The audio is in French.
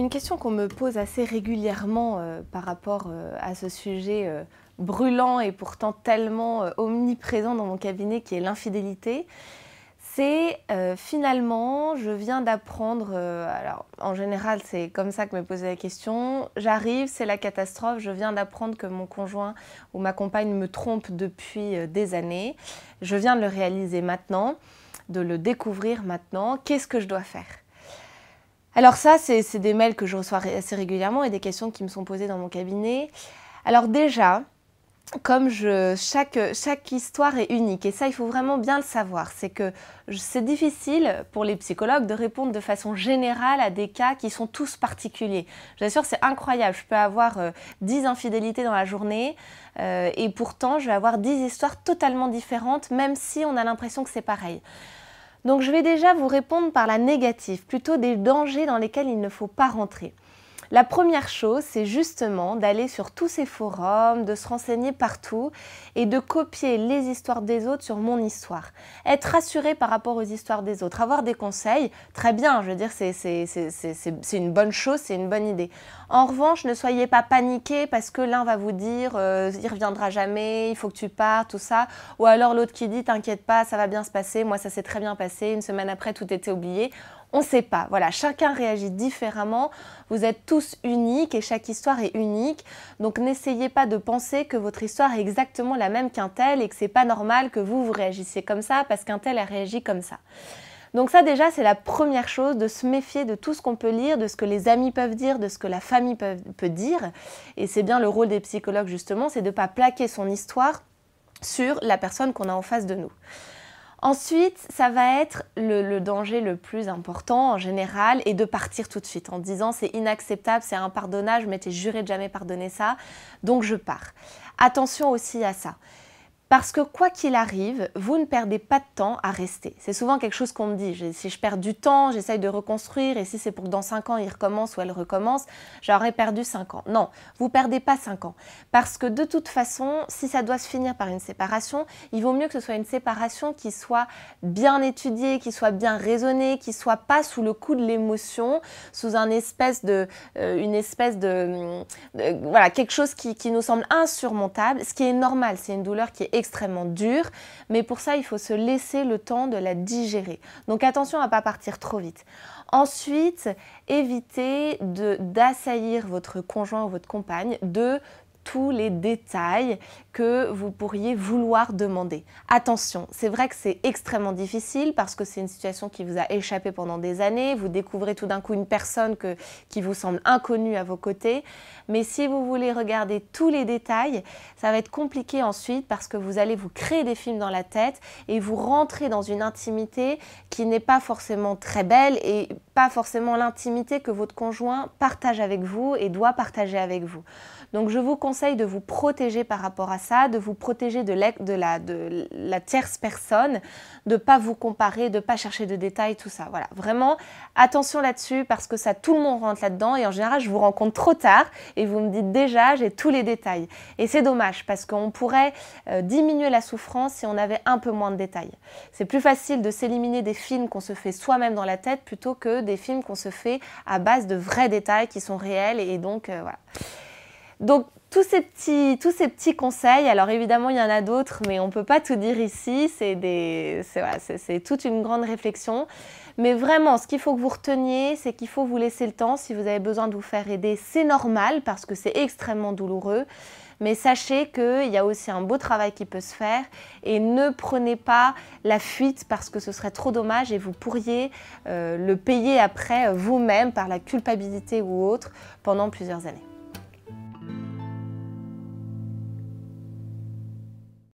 Une question qu'on me pose assez régulièrement euh, par rapport euh, à ce sujet euh, brûlant et pourtant tellement omniprésent dans mon cabinet qui est l'infidélité, c'est finalement, je viens d'apprendre, alors en général c'est comme ça que me posait la question, j'arrive, c'est la catastrophe, je viens d'apprendre que mon conjoint ou ma compagne me trompe depuis des années, je viens de le réaliser maintenant, de le découvrir maintenant, qu'est-ce que je dois faire alors ça, c'est des mails que je reçois assez régulièrement et des questions qui me sont posées dans mon cabinet. Alors déjà, comme chaque, histoire est unique, et ça il faut vraiment bien le savoir, c'est que c'est difficile pour les psychologues de répondre de façon générale à des cas qui sont tous particuliers. Je vous c'est incroyable, je peux avoir 10 euh, infidélités dans la journée, euh, et pourtant je vais avoir 10 histoires totalement différentes, même si on a l'impression que c'est pareil. Donc je vais déjà vous répondre par la négative, plutôt des dangers dans lesquels il ne faut pas rentrer. La première chose, c'est justement d'aller sur tous ces forums, de se renseigner partout et de copier les histoires des autres sur mon histoire. Être rassuré par rapport aux histoires des autres, avoir des conseils, très bien, je veux dire, c'est une bonne chose, c'est une bonne idée. En revanche, ne soyez pas paniqué parce que l'un va vous dire euh, il reviendra jamais, il faut que tu pars, tout ça. Ou alors l'autre qui dit t'inquiète pas, ça va bien se passer, moi ça s'est très bien passé, une semaine après tout était oublié on ne sait pas. Voilà, chacun réagit différemment. Vous êtes tous uniques et chaque histoire est unique. Donc n'essayez pas de penser que votre histoire est exactement la même qu'un tel et que c'est pas normal que vous vous réagissiez comme ça parce qu'un tel a réagi comme ça. Donc ça déjà, c'est la première chose, de se méfier de tout ce qu'on peut lire, de ce que les amis peuvent dire, de ce que la famille peut, peut dire. Et c'est bien le rôle des psychologues justement, c'est de ne pas plaquer son histoire sur la personne qu'on a en face de nous. Ensuite, ça va être le, danger le plus important en général et de partir tout de suite en disant c'est inacceptable, c'est un pardonnage, je m'étais juré de jamais pardonner ça, donc je pars. Attention aussi à ça. Parce que quoi qu'il arrive, vous ne perdez pas de temps à rester. C'est souvent quelque chose qu'on me dit. Si je perds du temps, j'essaye de reconstruire, et si c'est pour que dans 5 ans, il recommence ou elle recommence, j'aurais perdu 5 ans. Non, vous perdez pas 5 ans. Parce que de toute façon, si ça doit se finir par une séparation, il vaut mieux que ce soit une séparation qui soit bien étudiée, qui soit bien raisonnée, qui soit pas sous le coup de l'émotion, sous un espèce de, euh, une espèce de, euh, voilà, quelque chose qui, qui nous semble insurmontable, ce qui est normal. C'est une douleur qui est extrêmement dur, mais pour ça, il faut se laisser le temps de la digérer. Donc attention à ne pas partir trop vite. Ensuite, évitez d'assaillir votre conjoint ou votre compagne de tous les détails que vous pourriez vouloir demander. Attention, c'est vrai que c'est extrêmement difficile parce que c'est une situation qui vous a échappé pendant des années, vous découvrez tout d'un coup une personne qui vous semble inconnue à vos côtés, mais si vous voulez regarder tous les détails, ça va être compliqué ensuite parce que vous allez vous créer des films dans la tête et vous rentrez dans une intimité qui n'est pas forcément très belle et pas forcément l'intimité que votre conjoint partage avec vous et doit partager avec vous. Donc je vous de vous protéger par rapport à ça, de vous protéger de, la, de la, de la tierce personne, de ne pas vous comparer, de ne pas chercher de détails, tout ça. Voilà, vraiment attention là-dessus parce que ça, tout le monde rentre là-dedans et en général, je vous rencontre trop tard et vous me dites déjà, j'ai tous les détails. Et c'est dommage parce qu'on pourrait euh, diminuer la souffrance si on avait un peu moins de détails. C'est plus facile de s'éliminer des films qu'on se fait soi-même dans la tête plutôt que des films qu'on se fait à base de vrais détails qui sont réels et donc euh, voilà. Donc tous ces petits, tous ces petits conseils, alors évidemment il y en a d'autres, mais on ne peut pas tout dire ici, c'est voilà, toute une grande réflexion. Mais vraiment, ce qu'il faut que vous reteniez, c'est qu'il faut vous laisser le temps. Si vous avez besoin de vous faire aider, c'est normal parce que c'est extrêmement douloureux. Mais sachez qu'il y a aussi un beau travail qui peut se faire et ne prenez pas la fuite parce que ce serait trop dommage et vous pourriez euh, le payer après vous-même par la culpabilité ou autre pendant plusieurs années.